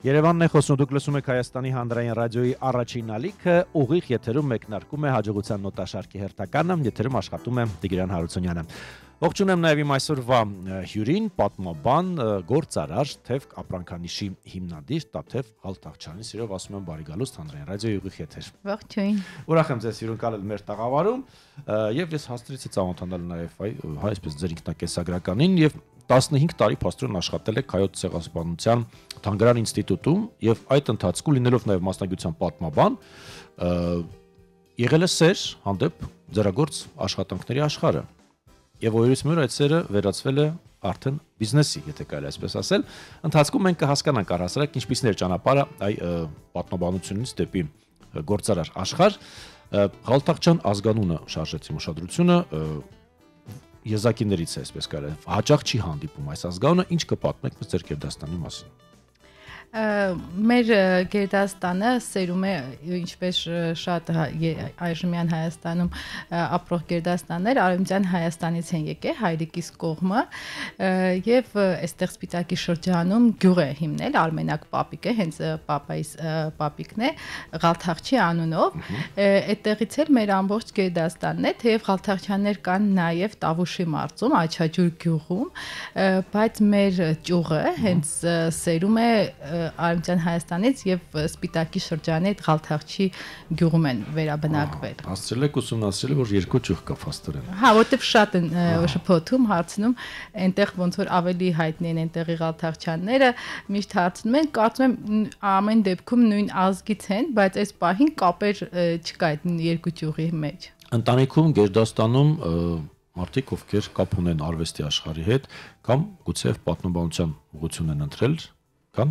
Երևանն է խոսում, դուք լսում եք Հայաստանի Հանրային ռադիոյի առաջին ալիքը, ուղիղ եթերում մեկնարկում է հաջողության նոտաշարքի հերթականը, եթերում աշխատում է Տիգրան Հարությունյանը։ Ողջունեմ նաև իմ այսօրվա հյուրին, պատմաբան, գործարար, թեև ապրանքանիշի հիմնադիր, Տաթև Հալթաղչյանի սիրով ասում եմ բարի գալուստ Հանրային ռադիոյի ուղիղ եթեր։ Ողջույն։ Ուրախ եմ ձեզ հյուրընկալել մեր տաղավարում եւ ես հաստրեցի ծանոթանալ նաև այ հա, այսպես ձեր ինքնակեսագրականին եւ 15 տարի Փաստրոն աշխատել է Քայոց ցեղասպանության Թանգարան ինստիտուտում եւ այդ ընթացքում լինելով նաեւ մասնագիտության պատմաբան եղել է սեր հանդեպ ձեռագործ աշխատանքների աշխարհը։ Եվ օրերս մյուր այդ սերը վերածվել է արդեն բիզնեսի, եթե կարելի այսպես ասել, ընթացքում մենք կհասկանանք առհասարակ ինչպիսներ ճանապարհը այ պատմաբանությունից դեպի գործարար աշխարհ։ Ղալթախչյան ազգանունը շարժեցի ուշադրությունը եզակիներից է, այսպես կարելի հաճախ չի հանդիպում այս ազգանունը, ինչ կպատմեք մեզ ձեր Կերդաստանի մասին։ Մեր Գերդաստանը սերում է ինչպես շատ այժմյան Հայաստանում ապրող Գերդաստաններ արևմտյան Հայաստանից են եկել հայրիկիս կողմը եւ այստեղ Սպիտակի շրջանում գյուղ է հիմնել Արմենակ Պապիկը, հենց Պապայիս Պապիկն է Ղալթախչի անունով։ Այդտեղից էլ մեր ամբողջ Գերդաստանն է, թեև Ղալթախչյաններ կան նաեւ Տավուշի մարզում, Աչաջուր գյուղում, բայց մեր ճյուղը հենց սերում է Արևմտյան Հայաստանից եւ Սպիտակի շրջանի այդ Ղալթախչի գյուղում են վերաբնակվել։ Հասցրել եք ուսումնասիրել, որ երկու ճյուղ կա փաստորեն։ Հա, որտեվ շատ են շփոթում, հարցնում, այնտեղ ոնց որ ավելի հայտնի են այնտեղի Ղալթախչյանները, միշտ հարցնում են, կարծում եմ ամեն դեպքում նույն ազգից են, բայց այս պահին կապեր չկա այդ երկու ճյուղի մեջ։ Ընտանիքում գերդաստանում մարդիկ, ովքեր կապ ունեն արվեստի աշխարհի հետ, կամ գուցե պատմաբանության ուղղություն են ընտրել, կամ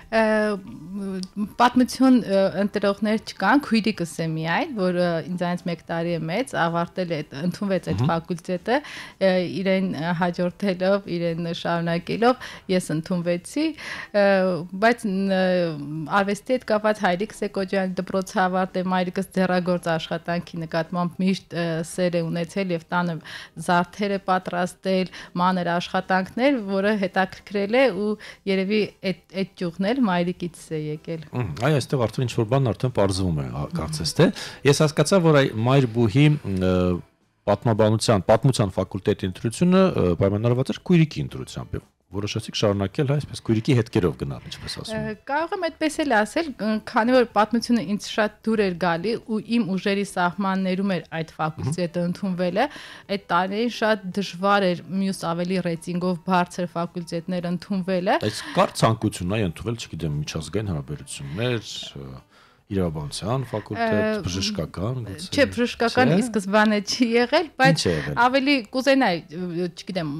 պատմություն ընտրողներ չկան, քույրիկս է միայն, որ ինձանից 1 տարի է մեծ, ավարտել է ընդունվեց այդ ֆակուլտետը, իրեն հաջորդելով, իրեն շարունակելով ես ընդունվեցի, բայց արվեստի հետ կապված հայրիկս է Կոջյան դպրոց ավարտել, մայրիկս ձեռագործ աշխատանքի նկատմամբ միշտ սեր է ունեցել եւ տանը զարդեր է պատրաստել, մանր աշխատանքներ, որը հետաքրքրել է ու երևի այդ այդ ճյուղն էլ եկել, մայրիկից է եկել։ Այո, այստեղ արդեն ինչ որ բան արդեն ողջվում է, կարծես թե։ Ես հասկացա, որ այ մայր բուհի պատմաբանության, պատմության ֆակուլտետի ընտրությունը պայմանավորված էր քույրիկի ընտրությամբ որոշեցիք շարունակել հա, այսպես քույրիկի հետքերով գնալ, ինչպես ասում են։ Կարող եմ այդպես էլ ասել, քանի որ պատմությունը ինձ շատ դուր էր գալի ու իմ ուժերի սահմաններում էր այդ ֆակուլտետը ընդունվելը, այդ տարիներին շատ դժվար էր մյուս ավելի ռեյտինգով բարձր ֆակուլտետներ ընդունվելը։ Բայց կար ցանկություն այ ընդունվել, չգիտեմ, միջազգային հարաբերություններ, իրավաբանության ֆակուլտետ, բժշկական, գուցե։ Չէ, բժշկական ի սկզբանե չի եղել, բայց ավելի կուզենայի, չգիտեմ,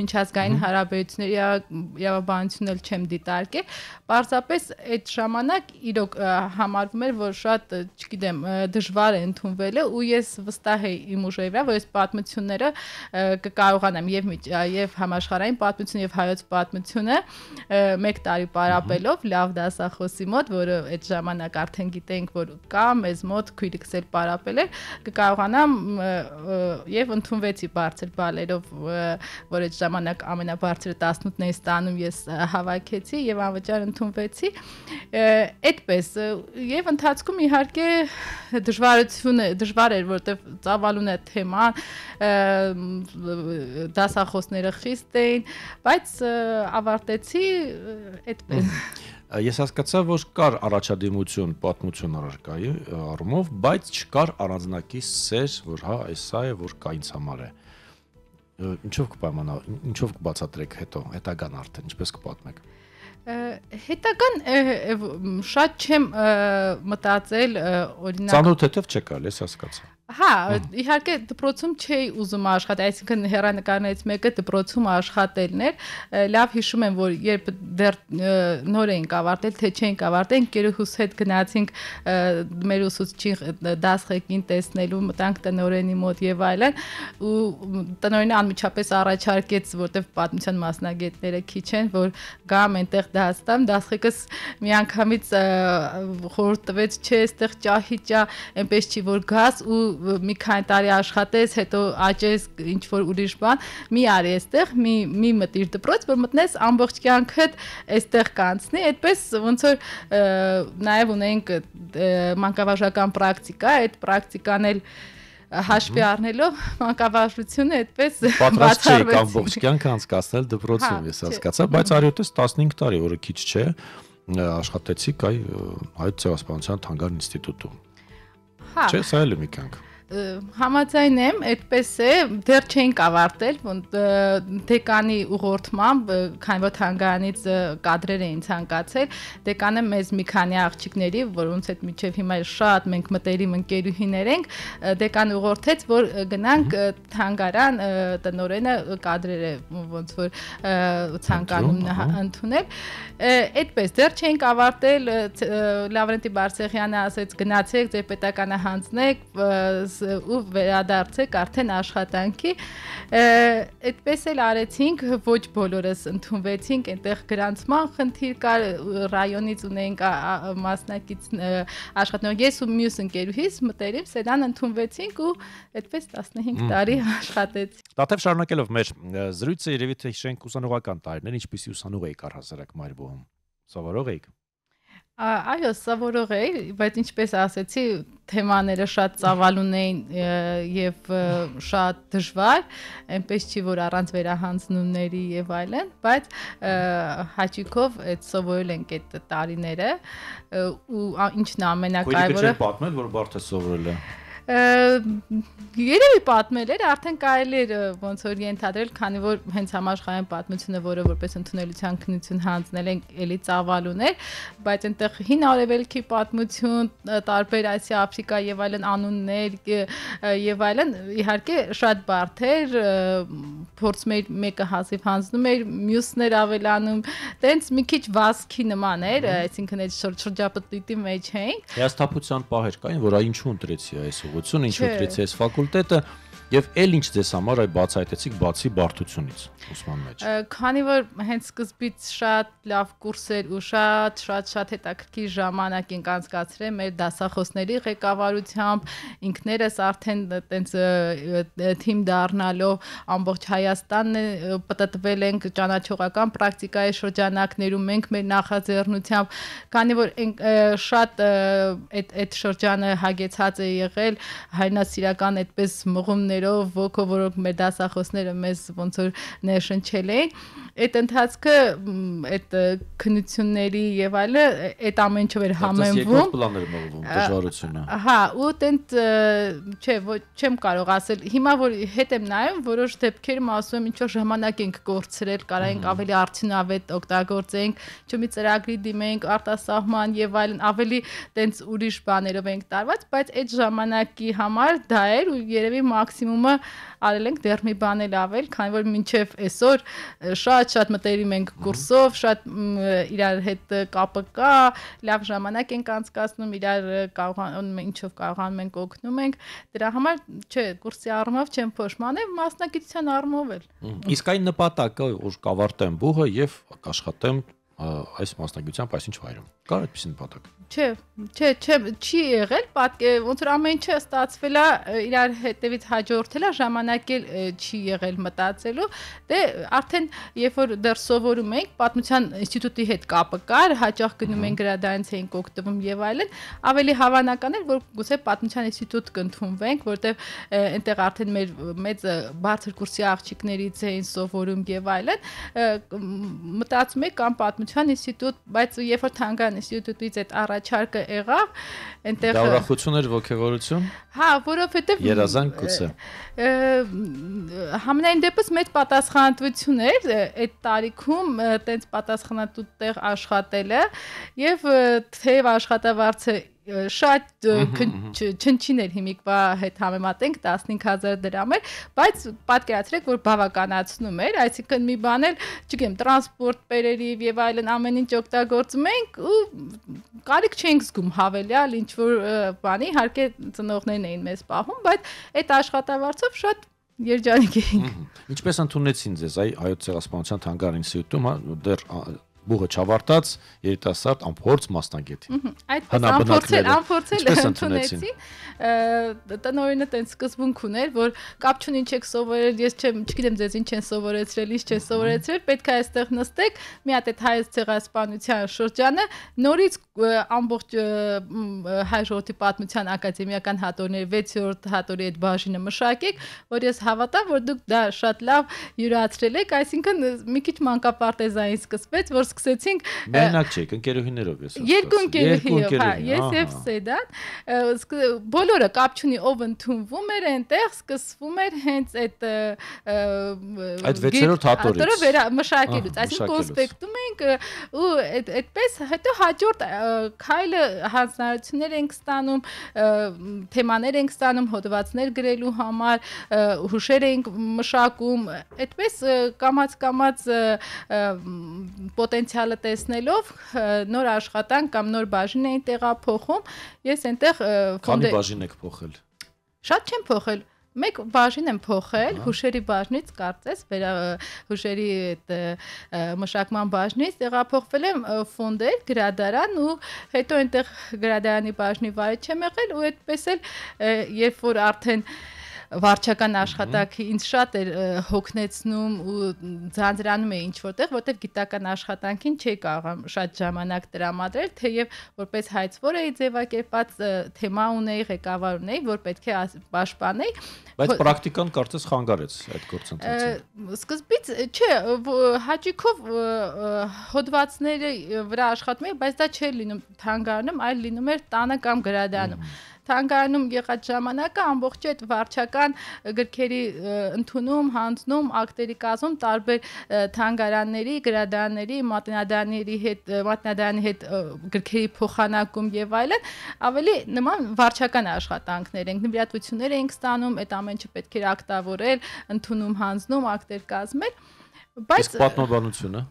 միջազգային հարաբերությունների իրավաբանությունն էլ չեմ դիտարկել, պարզապես այդ ժամանակ իրոք համարվում էր, որ շատ, չգիտեմ, դժվար է ընդունվելը ու ես վստահ եմ իմ ուժերի վրա, որ ես պատմությունները կկարողանամ եւ եւ համաշխարհային պատմություն եւ հայոց պատմությունը մեկ տարի պարապելով լավ դասախոսի մոտ, որը որը այդ ժամանակ արդեն գիտենք, որ կա, մեզ մոտ քույրիկս էլ պարապել էր, կկարողանամ եւ ընդունվեցի բարձր բալերով, որ այդ ժամանակ ամենաբարձրը 18-ն էի ստանում, ես հավաքեցի եւ անվճար ընդունվեցի։ Այդպես եւ ընթացքում իհարկե դժվարությունը դժվար էր, որտեվ ծավալուն է թեման, դասախոսները խիստ էին, բայց ավարտեցի այդպես ես հասկացա, որ կար առաջադիմություն պատմություն առարկայի առումով, բայց չկար առանձնակի սեր, որ հա, այս սա է, որ կա ինձ համար է։ Ինչով կպայմանա, ինչով կբացատրեք հետո, հետագան արդեն, ինչպես կպատմեք հետական շատ չեմ մտածել օրինակ ծանոթ հետև չկա, ես հասկացա։ Հա, հա, իհարկե դպրոցում չէի ուզում աշխատել, այսինքն հերանեկարներից մեկը դպրոցում աշխատելն էր։ Լավ հիշում եմ, որ երբ դեռ նոր էինք ավարտել, թե չէինք ավարտել, ընկերուհուս հետ գնացինք մեր ուսուցչի դասղեկին տեսնելու, մտանք տնորենի մոտ եւ այլն, ու տնորենը անմիջապես առաջարկեց, որտեվ պատմության մասնագետները քիչ են, որ գամ այնտեղ դաս տամ, դասղեկս միանգամից խորհուրդ տվեց, չէ, այստեղ ճահիճա, այնպես չի որ գաս ու մի քանի տարի աշխատես, հետո աճես ինչ որ ուրիշ բան, մի արի այստեղ, մի մի մտիր դպրոց, որ մտնես ամբողջ կյանքդ այստեղ կանցնի, այդպես ոնց որ նաև ունենք մանկավարժական պրակտիկա, այդ պրակտիկան էլ հաշվի առնելով մանկավարժությունը այդպես պատրաստ չէի ամբողջ կյանքը անցկացնել դպրոցում հա, ես հասկացա, բայց արիոտես 15 տարի, որը քիչ չէ, աշխատեցի կայ հայ ցեղասպանության թանգարան ինստիտուտում։ Հա։ Չէ, սա էլ է մի կյանք։ Համաձայն եմ, այդպես է, դեռ չենք ավարտել, դեկանի ուղղորդմամբ, քանի որ հանգարանից կադրեր էին ցանկացել, դեկանը մեզ մի քանի աղջիկների, որոնց հետ միջև հիմա շատ մենք մտերիմ ընկերուհիներ ենք, դեկանը ուղղորդեց, որ գնանք հանգարան տնորենը կադրերը ոնց որ ցանկանում ընդունել։ Այդպես դեռ չենք ավարտել, Լավրենտի Բարսեղյանը ասեց գնացեք, ձեր պետականը հանձնեք ու վերադարձեք արդեն աշխատանքի այդպես էլ արեցինք ոչ բոլորս ընդունվեցինք այնտեղ գրանցման խնդիր կար ռայոնից ունենք մասնակից աշխատող ես ու մյուս ընկերուհիս մտերիմ սեդան ընդունվեցինք ու այդպես 15 տարի աշխատեցի Տաթև շարունակելով մեր զրույցը երևի թե հիշենք ուսանողական տարիներ ինչպեսի ուսանող էիք առհասարակ Մարիբոհում սովորող էիք Այո, սովորող էի, բայց ինչպես ասեցի, թեմաները շատ ծավալուն էին եւ շատ դժվար, այնպես չի որ առանց վերահանձնումների եւ այլն, բայց հաճիկով այդ սովորել ենք այդ տարիները ու ինչն ամենակարևորը Քո դիքը չի պատմել, որ բարդ է սովորելը։ Երևի պատմել էր, արդեն կարելի էր ոնց որ ենթադրել, քանի որ հենց համաշխարհային պատմությունը, որը որպես ընդունելության քննություն հանձնել են, էլի ծավալուն էր, բայց այնտեղ հին արևելքի պատմություն, տարբեր Ասիա, Աֆրիկա եւ այլն անուններ եւ այլն, իհարկե շատ բարդ էր, փորձում էր մեկը հազիվ հանձնում էր, մյուսներ ավելանում, տենց մի քիչ վասքի նման էր, այսինքն այդ շրջապտույտի մեջ էինք։ Հիասթափության պահեր կային, որ այն ինչու ընտրեցի այս ուղղ հնարավորությունը, ինչ որ դրից էս ֆակուլտետը Եվ ել ինչ ձեզ համար այ բացահայտեցիք բացի բարդությունից ուսման մեջ։ Քանի որ հենց սկզբից շատ լավ կուրսեր ու շատ շատ շատ հետաքրքիր ժամանակ ենք անցկացրել մեր դասախոսների ղեկավարությամբ, ինքներս արդեն տենց թիմ դառնալով ամբողջ Հայաստանն պատտվել ենք ճանաչողական պրակտիկայի շրջանակներում, մենք մեր նախաձեռնությամբ, քանի որ շատ այդ այդ շրջանը հագեցած է եղել հայնասիրական այդպես մղումներ ձևերով ոգով որոնք մեր դասախոսները մեզ ոնց որ ներշնչել էին այդ ընթացքը այդ քնությունների եւ այլը այդ ամենը վեր համեմվում պլաններն ողվում դժվարությունը հա ու տենց չէ ոչ չեմ կարող ասել հիմա որ հետ եմ նայում որոշ դեպքերում ասում եմ ինչ որ ժամանակ ենք կորցրել կարայինք ավելի արդյունավետ օգտագործենք չմի ծրագրի դիմենք արտասահման եւ այլն ավելի տենց ուրիշ բաներով ենք տարված բայց այդ ժամանակի համար դա էր ու երևի մաքսիմում ընդունումը արել ենք դեռ մի բան էլ ավել, քանի որ մինչև այսօր շատ-շատ մտերիմ ենք կուրսով, շատ իրար հետ կապը կա, լավ ժամանակ ենք անցկացնում, իրար կարողանում ինչով կարողանում ենք օգնում ենք։ Դրա համար չէ, կուրսի առումով չեմ փոշմանել, մասնակցության առումով էլ։ Իսկ այն նպատակը, որ կավարտեմ բուհը եւ կաշխատեմ այս մասնագիտությամբ այսինչ վայրում։ Կար այդպես նպատակ։ Չէ, չէ, չէ, չի եղել, պատկեր ոնց որ ամեն ինչը ստացվել է իրար հետևից հաջորդել է, ժամանակել չի եղել մտածելու։ Դե արդեն երբ որ դեռ սովորում ենք, պատմության ինստիտուտի հետ կապը կար, հաճախ գնում են գրադարանց էինք օգտվում եւ այլն, ավելի հավանական էր, որ գուցե պատմության ինստիտուտ կընդունվենք, որտեղ այնտեղ արդեն մեր մեծ բարձր կուրսի աղջիկներից էին սովորում եւ այլն։ Մտածում եք կամ պատմության գիտնականության ինստիտուտ, բայց երբ որ թանգարան ինստիտուտից այդ առաջարկը եղավ, այնտեղ Դա ուրախություն էր ողջավորություն։ Հա, որովհետև Երազանք գուցե։ Համենայն դեպս մեծ պատասխանատվություն էր այդ տարիքում տենց պատասխանատու տեղ աշխատելը եւ թեև աշխատավարձը շատ քնչիներ հիմիկվա հետ համեմատենք 15000 դրամեր, բայց պատկերացրեք, որ բավականացնում էր, այսինքն մի բան էլ, չգիտեմ, տրանսպորտ պերերի եւ այլն ամեն ինչ օգտագործում ենք ու կարիք չենք զգում հավելյալ ինչ որ բանի, իհարկե ծնողներն էին մեզ պահում, բայց այդ աշխատավարձով շատ երջանիկ էինք։ Ինչպես ընդունեցին ձեզ այ այո ցեղասպանության թանգարանի ինստիտուտում, հա, դեռ բուղը չավարտած երիտասարդ ամփորձ մասնագետ։ Այդպես ամփորձել, ամփորձել ընդունեցին։ Տնօրինը տենց սկզբունք ուներ, որ կապ չունի ինչ եք սովորել, ես չեմ, չգիտեմ ձեզ ինչ են սովորեցրել, ինչ չեն սովորեցրել, պետք է այստեղ նստեք, մի հատ այդ հայ ցեղասպանության շրջանը նորից ամբողջ հայ ժողովրդի պատմության ակադեմիական հատորների 6-րդ հատորի այդ բաժինը մշակեք, որ ես հավատամ, որ դուք դա շատ լավ յուրացրել եք, այսինքն մի քիչ մանկապարտեզային սկսվեց, որ սկսեցինք մենակ չեք ընկերուհիներով ես երկու ընկերուհիով հա ես եւ Սեդան բոլորը կապ չունի ով ընդունվում էր այնտեղ սկսվում էր հենց այդ այդ 6-րդ հատորից հատորը վերա մշակելուց այսինքն կոնսպեկտում էինք ու այդպես հետո հաջորդ քայլը հանձնարարություններ ենք ստանում թեմաներ ենք ստանում հոդվածներ գրելու համար հուշեր ենք մշակում այդպես կամած կամած պոտենցիալ պոտենցիալը տեսնելով նոր աշխատանք կամ նոր բաժին էին տեղափոխում, ես այնտեղ ֆոնդը Քանի բաժին եք փոխել։ Շատ չեմ փոխել մեկ բաժին եմ փոխել հուշերի բաժնից կարծես վերա հուշերի այդ մշակման բաժնից տեղափոխվել եմ ֆոնդեր գրադարան ու հետո այնտեղ գրադարանի բաժնի վայր չեմ եղել ու այդպես էլ երբ որ արդեն և, վարչական աշխատանքը ինձ շատ էր հոգնեցնում ու ձանձրանում էի ինչ որտեղ, որտեղ գիտական աշխատանքին չէի կարող շատ ժամանակ տրամադրել, թեև որպես հայցվոր էի ձևակերպած թեմա ունեի, ղեկավար ունեի, որ պետք է պաշտպանեի, բայց պրակտիկան կարծես խանգարեց այդ գործընթացը։ Սկզբից չէ, հաճիկով հոդվածների վրա աշխատում էի, բայց դա չէր լինում թանգարանում, այլ լինում էր տանը կամ գրադարանում։ Թանգարանում եղած ժամանակը ամբողջ այդ վարչական գրքերի ընդունում, հանձնում, ակտերի կազմում տարբեր թանգարանների, գրադարանների, մատնադարանների հետ, մատնադարանի հետ գրքերի փոխանակում եւ այլն, ավելի նման վարչական աշխատանքներ ենք, նվիրատվություններ ենք ստանում, այդ ամենը պետք էր ակտավորել, ընդունում, հանձնում, ակտեր կազմել։ Բայց պատմաբանությունը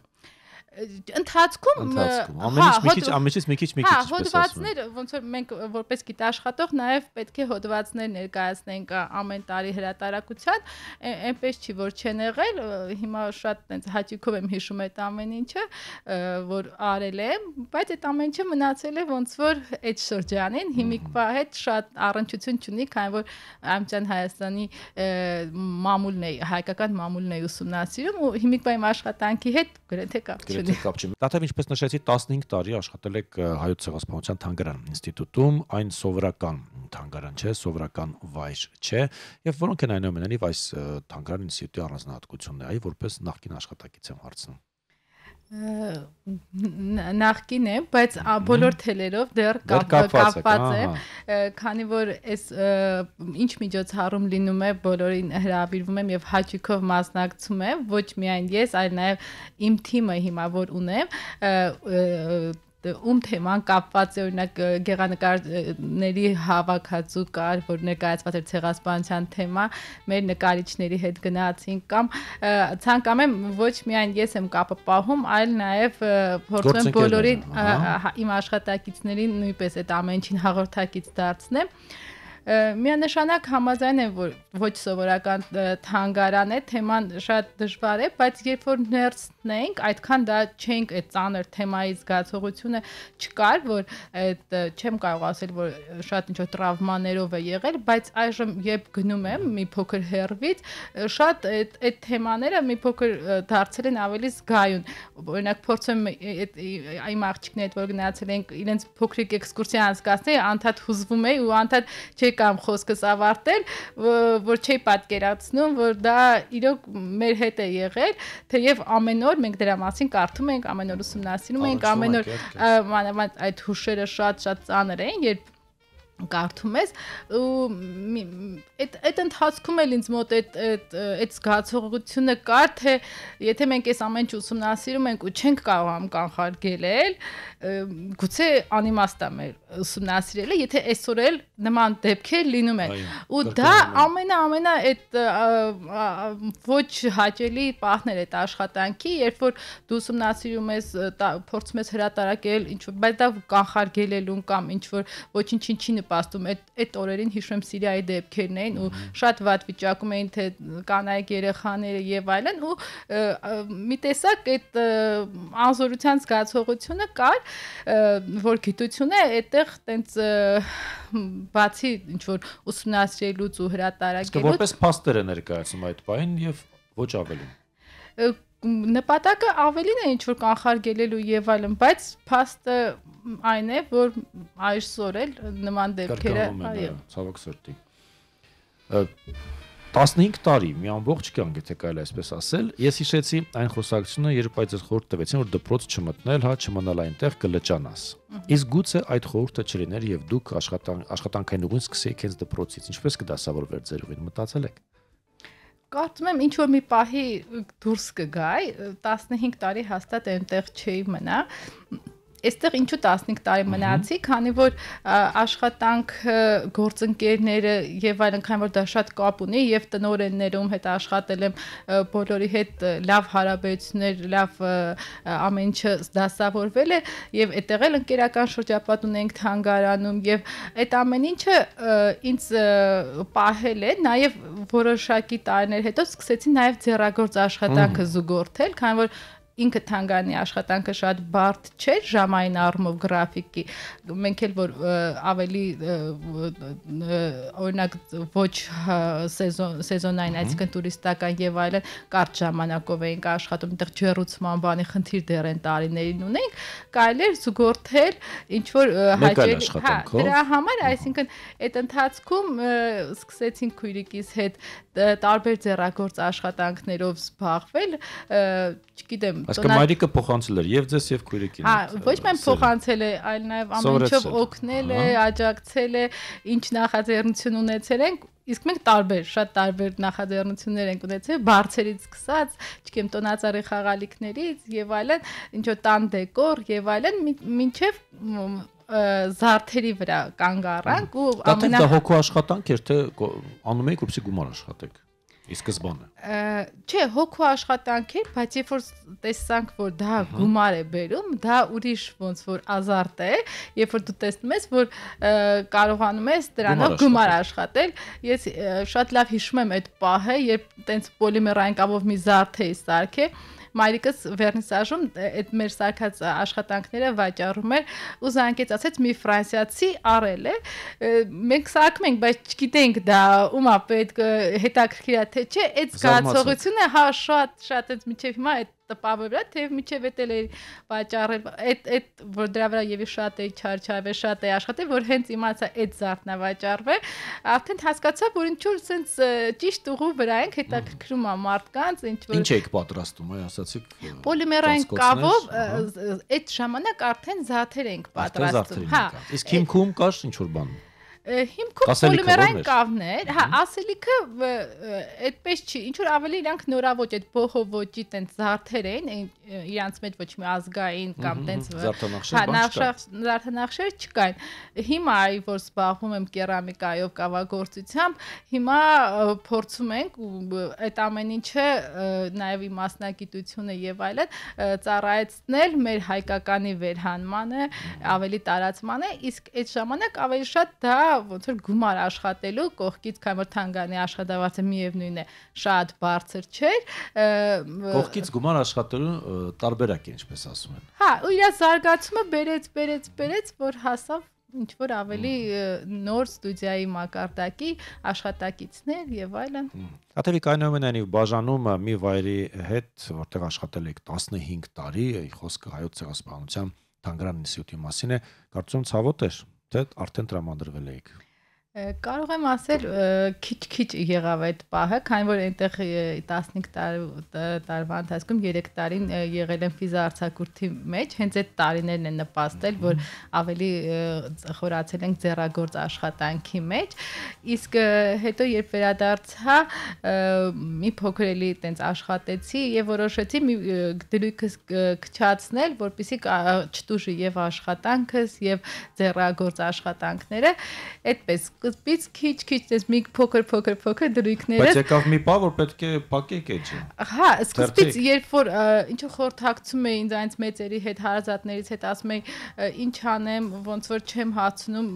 ընթացքում հա, ամենից մի քիչ ամենից մի քիչ մի հա, քիչ հա հոդվածներ ոնց որ մենք որպես գիտաշխատող նաև պետք է հոդվածներ ներկայացնենք ամեն տարի հրատարակության այնպես չի որ չեն եղել հիմա շատ այնց հաճույքով եմ հիշում այդ ամեն ինչը որ արել եմ բայց այդ ամեն ինչը մնացել է ոնց որ այդ շրջանին հիմիկ բա հետ շատ առնչություն չունի քանի որ ամճան Հայաստանի մամուլն է հայկական մամուլն է ուսումնասիրում ու հիմիկ բա իմ աշխատանքի հետ գրեթե կապ չի հետ կապ չի։ Դաթև ինչպես նշեցի 15 տարի աշխատել եք Հայոց ցեղասպանության թանգարան ինստիտուտում, այն սովորական թանգարան չէ, սովորական վայր չէ, եւ որոնք են այնուամենայնիվ այս թանգարան ինստիտուտի առանձնահատկությունները, այ որպես նախկին աշխատակից եմ հարցնում նախքին է, բայց բոլոր թելերով դեռ կապված է, քանի որ այս ինչ միջոցառում լինում է, բոլորին հրավիրվում եմ եւ հաճույքով մասնակցում եմ, ոչ միայն ես, այլ նաեւ իմ թիմը հիմա որ ունեմ, ում թեման կապված է օրինակ գեղանկարների հավաքածու կար, որ ներկայացված էր ցեղասպանության թեմա, մեր նկարիչների հետ գնացին կամ ցանկանում եմ ոչ միայն ես եմ կապը պահում, այլ նաև փորձում եմ բոլորին հա, իմ աշխատակիցներին նույնպես այդ ամենին հաղորդակից դարձնեմ միանշանակ համաձայն եմ, որ ոչ սովորական թանգարան է, թեման շատ դժվար է, բայց երբ որ ներսնենք, այդքան դա չենք այդ ծանր թեմայի զգացողությունը չկար, որ այդ չեմ կարող ասել, որ շատ ինչ-որ տրավմաներով է եղել, բայց այժմ երբ գնում եմ մի փոքր հերվից, շատ այդ այդ թեմաները մի փոքր դարձել են ավելի զգայուն։ Օրինակ փորձում այդ իմ աղջիկներիդ, որ գնացել ենք, իրենց փոքրիկ էքսկուրսիա անցկացնել, անդադ հուզվում էի ու անդադ չէ չեկամ խոսքս ավարտել, որ չի պատկերացնում, որ դա իրոք մեր հետ է եղել, թեև ամեն օր մենք դրա մասին կարդում ենք, ամեն օր ուսումնասիրում ենք, ամեն օր մանավանդ այդ հուշերը շատ-շատ ծանր են, երբ կարդում ես ու այդ այդ ընթացքում էլ ինձ մոտ այդ այդ այդ զգացողությունը կա թե եթե մենք այս ամեն ինչ ուսումնասիրում ենք ու չենք կարողանում կանխարգելել գուցե անիմաստ է մեր ուսումնասիրել է, եթե այսօր էլ նման դեպքեր լինում են։ Ու դա ամենա ամենա այդ ոչ հաճելի պահն է այդ աշխատանքի, երբ որ դու ուսումնասիրում ես, փորձում ես հրատարակել, ինչ որ, բայց դա կանխարգելելուն կամ ինչ որ ոչինչին չի նպաստում։ Այդ այդ օրերին հիշում Սիրիայի դեպքերն էին ու շատ վատ վիճակում էին թե կանայք երեխաները եւ այլն ու մի տեսակ այդ անզորության զգացողությունը կար, որ գիտությունը այդ այստեղ տենց բացի ինչ որ ուսումնասիրելուց ու հրատարակելուց Իսկ որպես փաստեր է ներկայացում այդ բանին եւ ոչ ավելին նպատակը ավելին է ինչ որ կանխարգելելու եւ այլն, բայց փաստը այն է, որ այսօր էլ նման դեպքերը, այո, ցավոք սրտի։ 15 տարի, մի ամբողջ կյանք, եթե կարելի այսպես ասել, ես հիշեցի այն խոսակցությունը, երբ այդ ձեր խորհուրդ տվեցին, որ դպրոց չմտնել, հա, չմնալ այնտեղ կլճանաս։ Իսկ գուցե այդ խորհուրդը չլիներ եւ դուք աշխատան աշխատանքային ուղին սկսեիք հենց դպրոցից։ Ինչպես կդասավորվեր ձեր ուղին, մտածել եք։ Կարծում եմ ինչ որ մի պահի դուրս կգայ, 15 տարի հաստատ այնտեղ չէի մնա այստեղ ինչու 15 տարի մնացի, քանի որ աշխատանք գործընկերները եւ այլն, քան որ դա շատ կապ ունի եւ տնորեններում հետ աշխատել եմ բոլորի հետ լավ հարաբերություններ, լավ ամեն ինչը դասավորվել է եւ այդտեղ էլ ընկերական շրջապատ ունենք հանգարանում եւ այդ ամեն ինչը ինձ պահել է նաեւ որոշակի տարիներ հետո սկսեցի նաեւ ձեռագործ աշխատանքը զուգորդել, քանի որ ինքը թանգարանի աշխատանքը շատ բարդ չէր ժամային առումով գրաֆիկի մենք էլ որ ավելի օրինակ ոչ սեզոն սեզոնային այսինքն տուրիստական եւ այլն կարճ ժամանակով էինք աշխատում այդտեղ ջերուցման բանի խնդիր դեռ են տարիներին ունենք կարելի էր զուգորդել ինչ որ հաճելի հա դրա համար այսինքն այդ ընթացքում սկսեցին քույրիկիս հետ տարբեր ձեռագործ աշխատանքներով զբաղվել չգիտեմ Այսինքն մայրիկը փոխանցել էր եւ ձեզ եւ քույրիկին։ Հա, ոչ միայն փոխանցել է, այլ նաեւ ամենչով օգնել է, աջակցել է, ինչ նախաձեռնություն ունեցել ենք Իսկ մենք տարբեր, շատ տարբեր նախաձեռնություններ ենք ունեցել, բարձերից սկսած, չգիտեմ, տոնածառի խաղալիքներից եւ այլն, ինչ որ տան դեկոր եւ այլն, մինչեւ զարդերի վրա կանգ առանք ու ամենա Դա հոգու աշխատանք էր, թե անում եք, որպեսզի գումար աշխատեք ի սկզբանե։ Չէ, հոգու աշխատանք է, բայց երբ որ տեսանք, որ դա գումար է բերում, դա ուրիշ ոնց որ ազարտ է, երբ որ դու տեսնում ես, որ կարողանում ես դրանով գումար աշխատել, ես շատ լավ հիշում եմ այդ պահը, երբ տենց պոլիմերային կապով մի զարդ էի սարքել մայրիկս վերնիսաժում այդ մեր սարքած աշխատանքները վաճառում էր ու զանգեց ասեց մի ֆրանսիացի արել է մենք սարքում ենք բայց չգիտենք դա ում է պետք հետաքրքիր է թե չէ այդ զգացողությունը հա շատ շատ այդ միջև հիմա այդ տպավորա, թե միջև էլ էր պատճառել, այդ այդ որ դրա վրա եւի շատ է չարչարվել, շատ է աշխատել, որ հենց իմացա այդ զարտնավաճառվե, արդեն հասկացա, որ ինչու սենց ճիշտ ուղու վրա ենք հետաքրքրում ա մարդկանց, ինչ որ Ինչ եք պատրաստում, այ ասացիք Պոլիմերային կավով այդ ժամանակ արդեն զաթեր ենք պատրաստում, հա։ Իսկ հիմքում կար ինչ որ բան։ Ա հիմքում պոլիմերային կավներ, հա, ասելիքը այդպես չի, ինչ որ ավելի իրանք նորավոճ այդ բոհովոճի տենց զարդեր էին, իրանց մեջ ոչ մի ազգային կամ տենց հա, զարդանախշեր չկային։ Հիմա այ որ զբաղվում եմ կերամիկայով, կավագործությամբ, հիմա փորձում ենք այդ ամեն ինչը նաև իմ մասնագիտությունը եւ այլն ծառայեցնել մեր հայկականի վերհանմանը, ավելի տարածմանը, իսկ այդ ժամանակ ավելի շատ դա ոնց որ գումար աշխատելու կողքից կամեր թանգանի աշխատավարձը միևնույնն է շատ բարձր չէր կողքից գումար աշխատելու տարբերակ է ինչպես ասում են հա ու իր զարգացումը բերեց բերեց բերեց որ հասավ ինչ որ ավելի նոր ստուդիայի մակարդակի աշխատակիցներ եւ այլն։ Աթելիկ այնուամենայնիվ բաժանումը մի վայրի հետ, որտեղ աշխատել եք 15 տարի, խոսքը հայոց ցեղասպանության Թանգարան ինստիտուտի մասին է, կարծում ցավոտ էր։ Թե արդեն տրամադրվել էիք։ Կարող եմ ասել քիչ-քիչ եղավ այդ պահը, քանի որ այնտեղ 15 տարվա ընթացքում 3 տարին եղել եմ ֆիզա արձակուրդի մեջ, հենց այդ տարիներն են նպաստել, որ ավելի խորացել ենք ձեռագործ աշխատանքի մեջ, իսկ հետո երբ վերադարձա, մի փոքր էլի տենց աշխատեցի եւ որոշեցի մի դրույքս քչացնել, որպիսի չտուժի եւ աշխատանքս եւ ձեռագործ աշխատանքները, այդպես կզբից քիչ-քիչ դες մի փոքր փոքր փոքր դրույքները բայց եկավ մի բա որ պետք է փակեք էջը հա սկզբից երբ որ ինչո խորհրդակցում էին այնց մեծերի հետ հարազատներից հետ ասում էին ինչ անեմ ոնց որ չեմ հացնում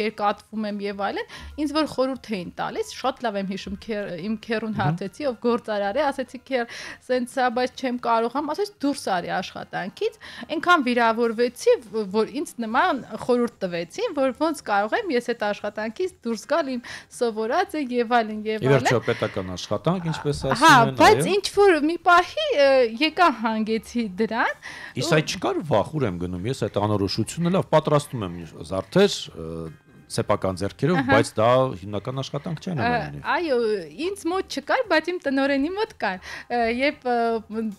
երկատվում եմ եւ այլն ինձ որ խորհուրդ էին տալիս շատ լավ եմ հիշում իմ քերուն հարցեցի ով գործարար է ասեցի քեր սենց սա բայց չեմ կարողամ ասես դուրս արի աշխատանքից այնքան վիրավորվեցի որ ինձ նման խորհուրդ տվեցին որ ոնց կարող եմ ես այդ աշխատանքի բանից դուրս գալ իմ սովորած է եւ այլն եւ այլն։ Իվերջո պետական աշխատանք, ինչպես ասում հա, են։ Հա, բայց ինչ որ մի պահի եկա հանգեցի դրան։ Իսկ այ չկար վախ, ուր եմ գնում, ես այդ անորոշությունը լավ պատրաստում եմ զարթեր սեփական ձեռքերով, բայց դա հիմնական աշխատանք չէ նավարանի։ Այո, ինձ մոտ չկար, բայց իմ տնորենի մոտ կար։ Երբ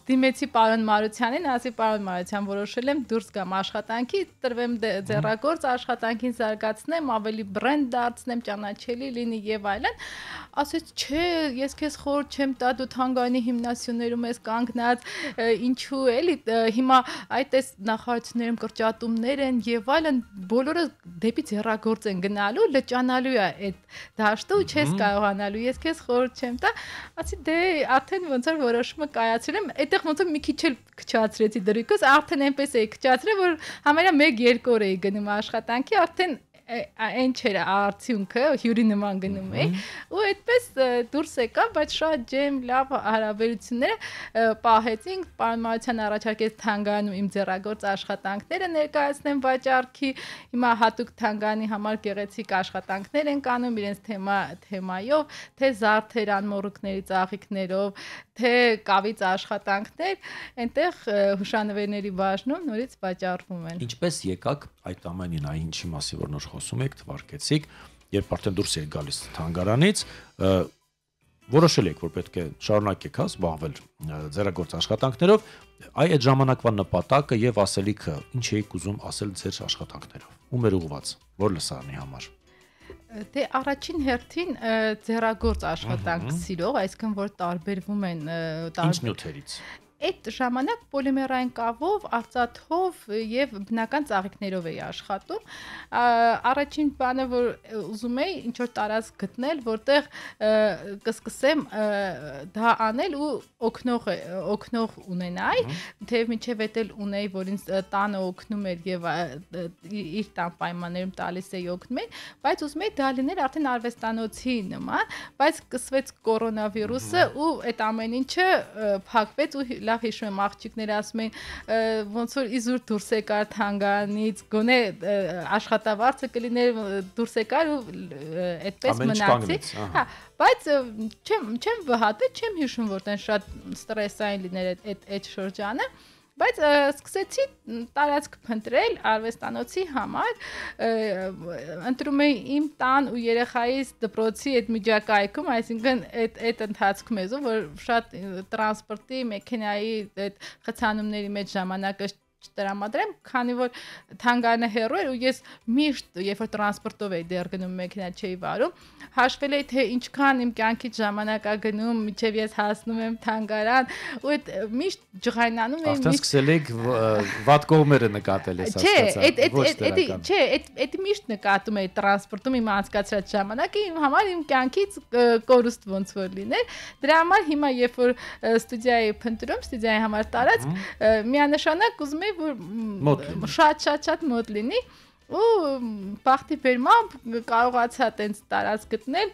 դիմեցի պարոն Մարությանին, ասի պարոն Մարության, որոշել եմ դուրս գամ աշխատանքի, տրվեմ դե, ձեռագործ աշխատանքին զարգացնեմ, ավելի բրենդ դարձնեմ, ճանաչելի լինի եւ այլն։ Ասեց, չէ, ես քեզ խոր չեմ տա, դու թանգարանի հիմնասյուներում ես կանգնած, ինչու էլի հիմա այդ էս նախարարություններում կրճատումներ են եւ այլն, բոլորը դեպի ձեռագործ են են գնալու, լճանալու է այդ դաշտը ու չես կարողանալու։ Ես քեզ խորհուրդ չեմ տա, ասի դե արդեն ոնց որ որոշումը կայացրել եմ, այդտեղ ոնց որ մի քիչ էլ քչացրեցի դրույքս, արդեն այնպես էի քչացրել, որ համարյա 1-2 օր էի գնում աշխատանքի, արդեն այն չէր արդյունքը հյուրի նման գնում էի ու այդպես դուրս եկա բայց շատ ջեմ լավ հարաբերությունները պահեցինք պայմանության առաջարկեց թանգարանում իմ ձեռագործ աշխատանքները ներկայացնեմ վաճառքի հիմա հատուկ թանգարանի համար գեղեցիկ աշխատանքներ են կանում իրենց թեմա թեմայով թե զարդերան մորուկների ծաղիկներով թե կավից աշխատանքներ, այնտեղ հուշանվերների բաժնում նորից վաճառվում են։ Ինչպես եկաք այդ ամենին, այն ինչի մասին որ նոր խոսում եք, թվարկեցիք, երբ արդեն դուրս եք գալիս թանգարանից, որոշել եք, որ պետք է շարունակեք հա զբաղվել ձեռագործ աշխատանքներով, այ այդ ժամանակվա նպատակը եւ ասելիքը ինչ էիք ուզում ասել ձեր աշխատանքներով։ Ում էր ուղված, որ լսարանի համար։ Դե առաջին հերթին ձեռագործ աշխատանք սիրող, այսինքն որ տարբերվում են տարբեր նյութերից։ Այդ ժամանակ պոլիմերային կավով, արծաթով եւ բնական ծաղիկներով էի աշխատում։ Առաջին բանը, որ ուզում էի ինչ որ տարածք գտնել, որտեղ կսկսեմ դա անել ու օկնող օկնող ունենայի, թեև միջև էլ ունեի, որ ինձ տանը օգնում էր եւ իր տան պայմաններում տալիս էի օգնել, բայց ուզում էի դա լիներ արդեն արվեստանոցի նման, բայց կսվեց կորոնավիրուսը ու այդ ամեն ինչը փակվեց ու լավ հիշում եմ աղջիկները ասում էին ոնց որ իզուր դուրս եկար թանգարանից, գոնե աշխատավարձը կլիներ դուրս եկար ու այդպես մնացի։ Հա, բայց չեմ չեմ վհատել, չեմ հիշում որ դեն շատ ստրեսային լիներ այդ այդ շրջանը։ Ա Բայց սկսեցի տարածք փնտրել արվեստանոցի համար, ընտրում էի իմ տան ու երեխայիս դպրոցի այդ միջակայքում, այսինքն այդ այդ ընթացքում էզո որ շատ տրանսպորտի, մեքենայի այդ խցանումների մեջ ժամանակը չտրամադրեմ, քանի որ թանգարանը հեռու էր ու ես միշտ երբ որ տրանսպորտով էի դեռ գնում մեքենա չէի վարում, հաշվել էի թե ինչքան իմ կյանքից ժամանակ ա գնում, միջև ես հասնում եմ թանգարան, ու այդ միշտ ջղայնանում էի։ Արդեն սկսել եք վատ կողմերը նկատել ես հասկացա։ Չէ, այդ այդ այդ չէ, այդ այդ միշտ նկատում էի տրանսպորտում իմ անցկացրած ժամանակը, իմ համար իմ կյանքից կորուստ ոնց որ լիներ։ Դրա համար հիմա երբ որ ստուդիայի փնտրում, ստուդիայի համար տարած, միանշանակ ուզում ուզեի որ շատ-շատ-շատ մոտ լինի ու բախտի բերմամբ կարողացա տենց տարած գտնել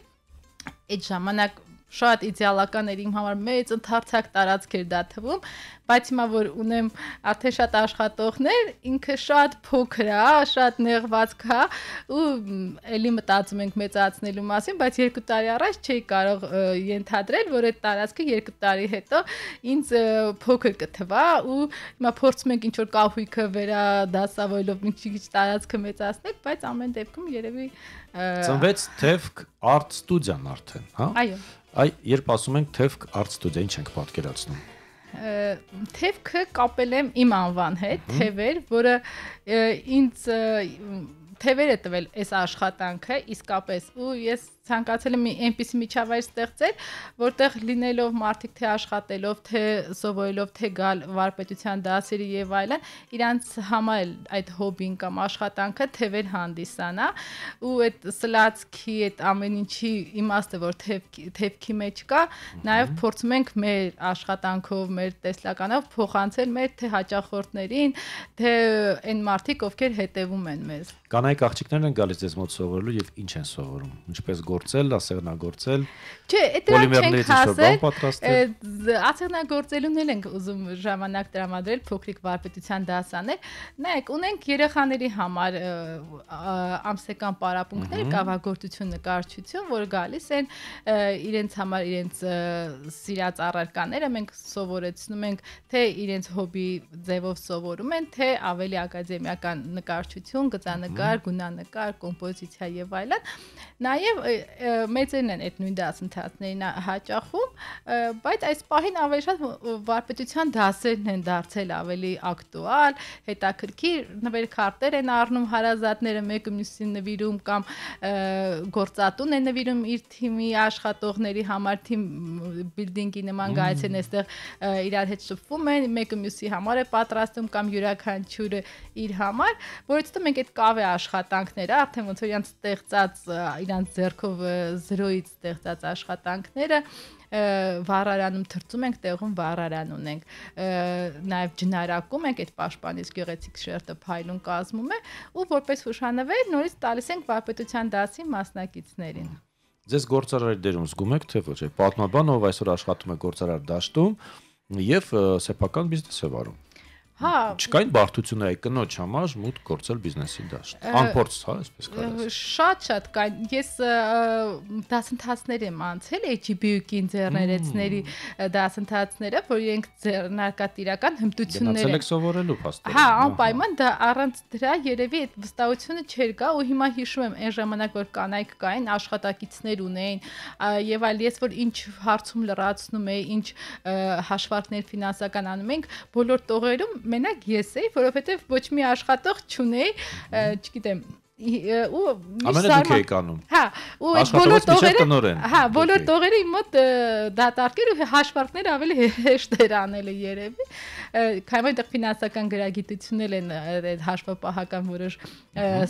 այդ ժամանակ շատ իդեալական էր իմ համար մեծ ընդարձակ տարածք էր դա թվում բայց հիմա որ ունեմ արդեն շատ աշխատողներ, ինքը շատ փոքր է, շատ նեղված կա ու ելի մտածում ենք մեծացնելու մասին, բայց 2 տարի առաջ չէի կարող ենթադրել, որ այդ տարածքը 2 տարի հետո ինձ փոքր կթվա ու հիմա փորձում ենք ինչ որ կահույքը վերա դասավորելով մի քիչ տարածքը մեծացնել, բայց ամեն դեպքում երևի ծնվեց թևք արտ ստուդիան արդեն, հա? Այո։ Այ երբ ասում ենք թևք արտ ստուդիա, ինչ ենք պատկերացնում թևքը կապել եմ իմ անվան հետ, թևեր, որը ինձ թևեր է տվել այս աշխատանքը իսկապես ու ես ցանկացել եմ այնպիսի միջավայր ստեղծել, որտեղ լինելով մարդիկ թե աշխատելով, թե սովորելով, թե գալ վարպետության դասերի եւ այլն, իրանց համար այդ հոբին կամ աշխատանքը թևեր հանդիսանա ու այդ սլացքի, այդ ամեն ինչի իմաստը որ թևքի թևքի մեջ կա, նաեւ փորձում ենք մեր աշխատանքով, մեր տեսլականով փոխանցել մեր թե հաճախորդներին, թե այն մարդիկ, ովքեր հետևում են մեզ։ Կանայք աղջիկներն են գալիս ձեզ մոտ սովորելու եւ ինչ են սովորում, ինչպես գո ստեղծագործել, ասեղնագործել։ Չէ, դրանք չենք հասել։ Ացեղնագործելուն էլ ենք ուզում ժամանակ տրամադրել փոքրիկ վարպետության դասաներ։ Նայեք, ունենք երեխաների համար ամսական պարապմունքներ, կավագործություն, նկարչություն, որ գալիս են իրենց համար իրենց սիրած առարկաները մենք սովորեցնում ենք, թե իրենց հոբի ձևով սովորում են, թե ավելի ակադեմիական նկարչություն, գծանկար, գունանկար, կոմպոզիցիա եւ այլն։ Նաեւ մեծերն են այդ նույն դասը ընթացներին հաճախում, բայց այս պահին ավելի շատ վարպետության դասերն են դարձել ավելի ակտուալ, հետաքրքիր նվերքարտեր են առնում հարազատները մեկը մյուսին նվիրում կամ գործատուն են նվիրում իր թիմի աշխատողների համար թիմ բիլդինգի նման գայցեն այստեղ իրար հետ շփվում են, մեկը մյուսի համար է պատրաստում կամ յուրաքանչյուրը իր համար, որից հետո մենք այդ կավե աշխատանքները արդեն ոնց որ իրանց ստեղծած իրանց ձեռքով զրոյից ստեղծած աշխ աշխատանքները վառարանում թրծում ենք, տեղում վառարան ունենք։ Նաև ջնարակում ենք այդ պաշտպանից գեղեցիկ շերտը փայլուն կազմում է ու որպես հուշանվեր նորից տալիս ենք վարպետության դասի մասնակիցներին։ Ձեզ գործարարի դերում զգում եք թե ոչ։ Պատմաբան ով այսօր աշխատում է գործարար դաշտում եւ սեփական բիզնես է վարում։ Հա։ Չկային բարդությունը այ կնոջ համար մուտք գործել բիզնեսի դաշտ։ Անփորձ, հա, այսպես կարծես։ Շատ-շատ կան։ Ես դասընթացներ եմ անցել HBU-ի ինժեներեցների դասընթացները, որ իրենք ձեռնարկատիրական հմտություններ են։ Գնացել եք սովորելու փաստորեն։ Հա, անպայման դա առանց դրա երևի այդ վստահությունը չէր գա, ու հիմա հիշում եմ այն ժամանակ, որ կանայք կային, աշխատակիցներ ունեին, եւ այլ ես որ ինչ հարցում լրացնում էի, ինչ հաշվարկներ ֆինանսական անում ենք, բոլոր տողերում մենակ ես էի, որովհետև ոչ մի աշխատող չունեի, չգիտեմ, ու ամենը դուք եք անում։ Հա, ու այդ բոլոր տողերը, հա, բոլոր տողերը իմ մոտ դատարկեր ու հաշվարկները ավելի հեշտ էր անելը երևի։ Քանի որ այդտեղ ֆինանսական գրագիտությունն են այդ հաշվապահական որոշ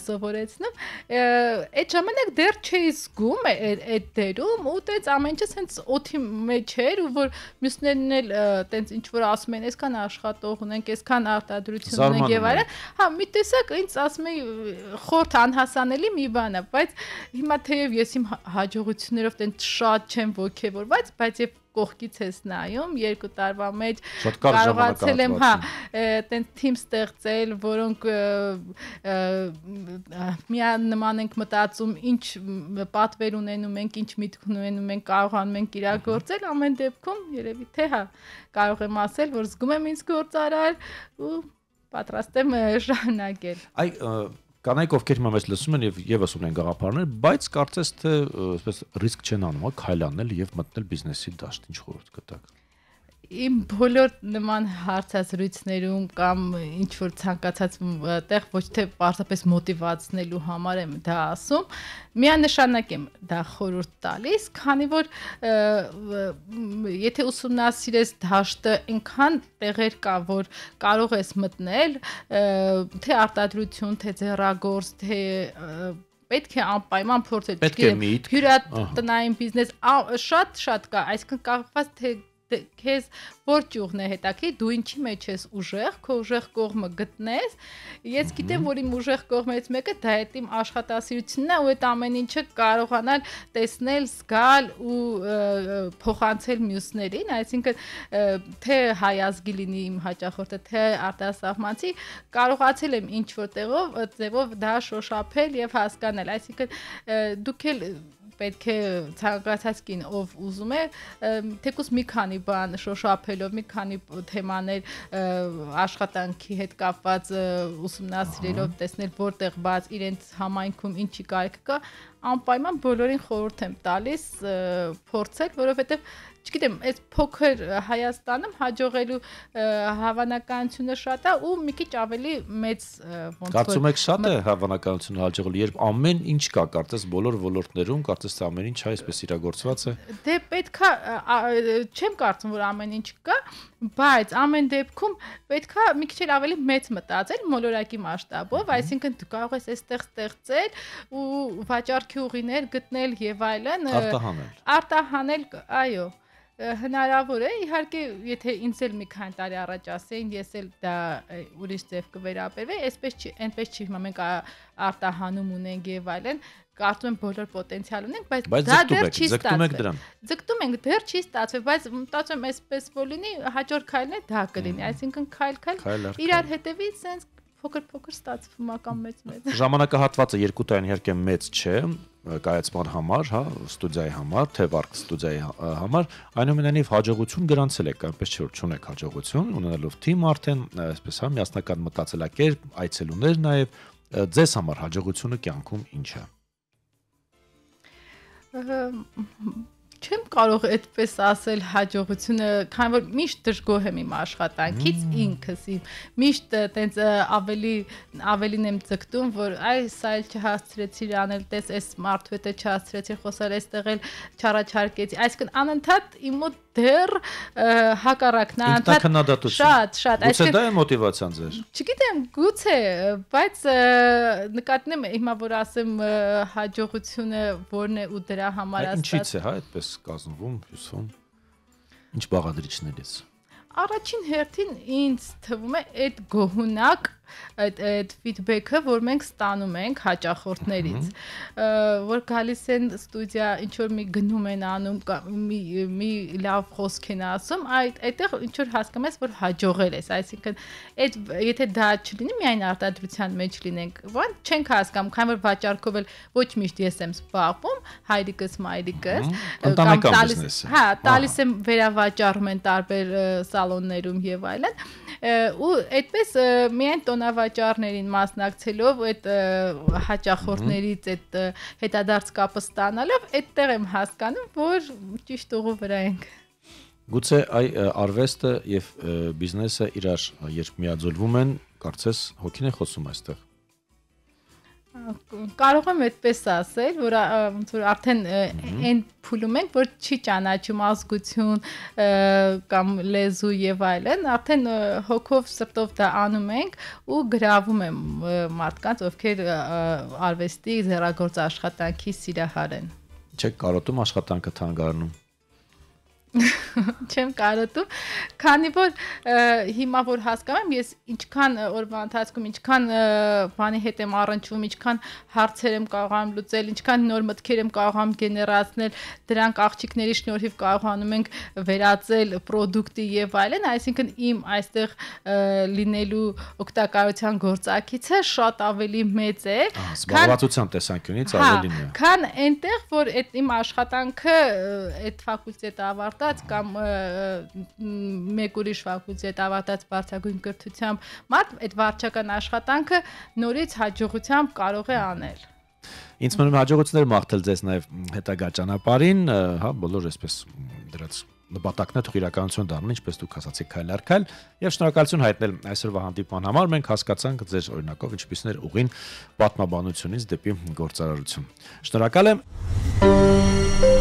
սովորեցնում, այդ ժամանակ դեռ չէի զգում այդ դերում ու տենց ամենից հենց օթի մեջ էր ու որ մյուսներն էլ տենց ինչ որ ասում են, այսքան աշխատող ունենք, այսքան արտադրություն ունենք եւ այլն։ Հա, մի տեսակ ինձ ասում էի խորտ անհասանելի մի բան է, բայց հիմա թեև ես իմ հաջողություններով տենց շատ չեմ ողքեվորված, բայց եւ կողքից ես նայում երկու տարվա մեջ կարողացել եմ հա տենց թիմ ստեղծել որոնք միան նման ենք մտածում ինչ պատվեր ունենում ենք ինչ միտք ունենում ենք կարողանում ենք իրա գործել ամեն դեպքում երևի թե հա կարող եմ ասել որ զգում եմ ինձ գործարար ու պատրաստ եմ շարունակել այ կանայք ովքեր հիմա մեզ լսում են եւ եւս ունեն գաղափարներ, բայց կարծես թե այսպես ռիսկ չեն անում, հա, քայլանել եւ մտնել բիզնեսի դաշտ, ինչ խորհուրդ կտաք իմ բոլոր նման հարցազրույցներում կամ ինչ որ ցանկացած տեղ ոչ թե պարզապես մոտիվացնելու համար եմ դա ասում, միանշանակ եմ դա խորհուրդ տալիս, քանի որ եթե ուսումնասիրես դաշտը, այնքան տեղեր կա, որ կարող ես մտնել, թե արտադրություն, թե ձեռագործ, թե պետք է անպայման փորձել, չգիտեմ, հյուրատնային բիզնես շատ շատ կա, այսինքն կախված թե Դե, քեզ որ ճյուղն է հետաքրի դու ինչի մեջ ես ուժեղ քո ուժեղ կողմը գտնես ես գիտեմ որ իմ ուժեղ կողմերից մեկը դա է իմ աշխատասիրությունն է ու այդ ամեն ինչը կարողանալ տեսնել զգալ ու փոխանցել մյուսներին այսինքն թե հայազգի լինի իմ հաճախորդը թե արտասահմանցի կարողացել եմ ինչ որ տեղով ձևով դա շոշափել եւ հասկանալ այսինքն դուք էլ պետք է ցանկացած կին, ով ուզում է, թեկուս մի քանի բան շոշափելով, մի քանի թեմաներ աշխատանքի հետ կապված ուսումնասիրելով, տեսնել որտեղ բաց իրենց համայնքում ինչի կարիք կա, անպայման բոլորին խորհուրդ եմ տալիս փորձել, որովհետև չգիտեմ, այս փոքր Հայաստանում հաջողելու հավանականությունը շատ է ու մի քիչ ավելի մեծ ոնց որ Կարծում եք շատ է հավանականությունը հաջողելու, երբ ամեն ինչ կա, կարծես բոլոր ոլորտներում, կարծես թե ամեն ինչ հա այսպես իրագործված է։ Դե պետքա չեմ կարծում, որ ամեն ինչ կա, բայց ամեն դեպքում պետքա մի քիչ ավելի մեծ մտածել մոլորակի մասշտաբով, այսինքն դու կարող ես այստեղ ստեղծել ու վաճառքի ուղիներ գտնել եւ այլն արտահանել։ Արտահանել, այո հնարավոր է իհարկե եթե ինձ էլ մի քանի տարի առաջ ասեին ես էլ դա ուրիշ ձև կվերաբերվեի այսպես չի այնպես չի հիմա մենք արտահանում ունենք եւ այլն կարծում եմ բոլոր պոտենցիալ ունենք բայց դա դեռ չի ստացվել ձգտում ենք դեռ չի ստացվել բայց մտածում եմ այսպես որ լինի հաջորդ քայլն է դա կլինի այսինքն քայլ քայլ իրար հետևից սենց փոքր փոքր ստացվում ա կամ մեծ մեծ ժամանակահատվածը 2 տարին իհարկե մեծ չէ կայացման համար, հա, ստուդիայի համար, թե վարկ ստուդիայի համար, այնուամենայնիվ հաջողություն գրանցել եք, այնպես չէ որ չունեք հաջողություն, ունենալով թիմ արդեն, այսպես հա, միասնական մտածելակերպ, այցելուներ նաև ձեզ համար հաջողությունը կյանքում ինչ է չեմ կարող այդպես ասել հաջողությունը, քան որ միշտ դժգոհ եմ իմ աշխատանքից ինքս իմ։ Միշտ տենց ավելի ավելին եմ ցկտում, որ այ սա էլ չհասցրեցիր անել, տես այս մարդու հետ չհասցրեցիր խոսալ, այստեղ էլ չառաջարկեցի։ Այսինքն անընդհատ իմ մոտ դեռ հակառակն անդադար շատ շատ այսինքն դա է մոտիվացիան ձեր չգիտեմ գուցե բայց նկատնեմ հիմա որ ասեմ հաջողությունը որն է ու դրա համար ասած ինչից է հա այդպես կազմվում հյուսվում ինչ բաղադրիչներից առաջին հերթին ինձ թվում է այդ գոհունակ այդ այդ ֆիդբեքը, որ մենք ստանում ենք հաճախորդներից, որ գալիս են ստուդիա, ինչ որ մի գնում են անում, մի մի լավ խոսք են ասում, այդ այդտեղ ինչ որ հասկանում ես, որ հաջողել ես, այսինքն այդ եթե դա չլինի, միայն արտադրության մեջ լինենք, ոն չենք հասկանում, քան որ վաճառքով էլ ոչ միշտ ես եմ զբաղվում, հայրիկս, մայրիկս, կամ տալիս, հա, տալիս եմ վերավաճառում են տարբեր սալոններում եւ այլն, ու այդպես միայն տոնավաճառներին մասնակցելով այդ հաճախորդներից այդ հետադարձ կապը ստանալով այդտեղ եմ հասկանում, որ ճիշտ ուղու վրա ենք։ Գուցե այ արվեստը եւ բիզնեսը իրար երբ միաձուլվում են, կարծես հոգին է խոսում այստեղ կարող եմ այդպես ասել, որ ոնց որ արդեն այն փուլում են, որ չի ճանաչում ազգություն կամ լեզու եւ այլն, արդեն հոգով սրտով դա անում ենք ու գրավում եմ մարդկանց, ովքեր արվեստի, ձեռագործ աշխատանքի սիրահար են։ Չեք կարոտում աշխատանքը թանգարանում։ չեմ կարոտում, քանի որ հիմա որ հասկանում եմ, ես ինչքան օրվա ընթացքում, ինչքան բանի հետ եմ առնչվում, ինչքան հարցեր եմ կարողանում լուծել, ինչքան նոր մտքեր եմ կարողանում գեներացնել, դրանք աղջիկների շնորհիվ կարողանում ենք վերածել product-ի եւ այլն, այսինքն իմ այստեղ լինելու օգտակարության գործակիցը շատ ավելի մեծ է, զբաղվածության տեսանկյունից հա, ավելին է։ Քան այնտեղ, որ այդ իմ աշխատանքը այդ ֆակուլտետը ավարտա ավարտած կամ մեկ ուրիշ ֆակուլտետ ավարտած բարձրագույն կրթությամբ մարդ այդ վարչական աշխատանքը նորից հաջողությամբ կարող է անել։ Ինձ մնում հաջողություններ մաղթել ձեզ նաև հետագա ճանապարհին, հա, բոլոր այսպես դրած նպատակն է թող իրականություն դառնա, ինչպես դուք ասացիք, քայլ առ քայլ, եւ շնորհակալություն հայտնել այսօրվա հանդիպման համար։ Մենք հասկացանք ձեր օրինակով ինչպիսներ ուղին պատմաբանությունից դեպի գործարարություն։ Շնորհակալ եմ։